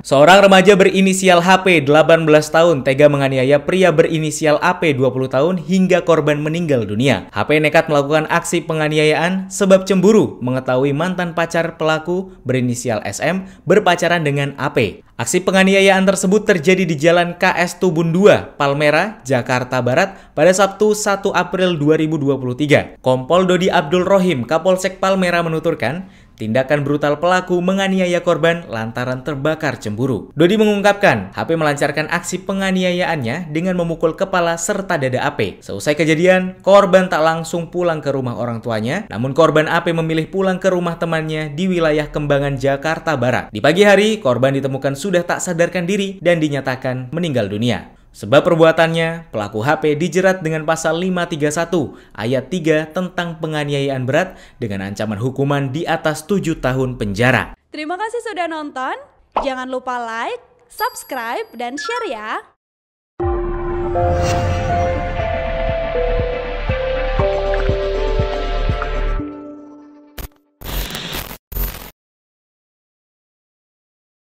Seorang remaja berinisial HP 18 tahun tega menganiaya pria berinisial AP 20 tahun hingga korban meninggal dunia. HP nekat melakukan aksi penganiayaan sebab cemburu mengetahui mantan pacar pelaku berinisial SM berpacaran dengan AP. Aksi penganiayaan tersebut terjadi di Jalan KS Tubun 2, Palmera, Jakarta Barat pada Sabtu 1 April 2023. Kompol Dodi Abdul Rohim, Kapolsek Palmera menuturkan, Tindakan brutal pelaku menganiaya korban lantaran terbakar cemburu. Dodi mengungkapkan, HP melancarkan aksi penganiayaannya dengan memukul kepala serta dada AP. Seusai kejadian, korban tak langsung pulang ke rumah orang tuanya, namun korban AP memilih pulang ke rumah temannya di wilayah Kembangan, Jakarta Barat. Di pagi hari, korban ditemukan sudah tak sadarkan diri dan dinyatakan meninggal dunia. Sebab perbuatannya, pelaku HP dijerat dengan pasal 531 ayat 3 tentang penganiayaan berat dengan ancaman hukuman di atas 7 tahun penjara. Terima kasih sudah nonton. Jangan lupa like, subscribe, dan share ya.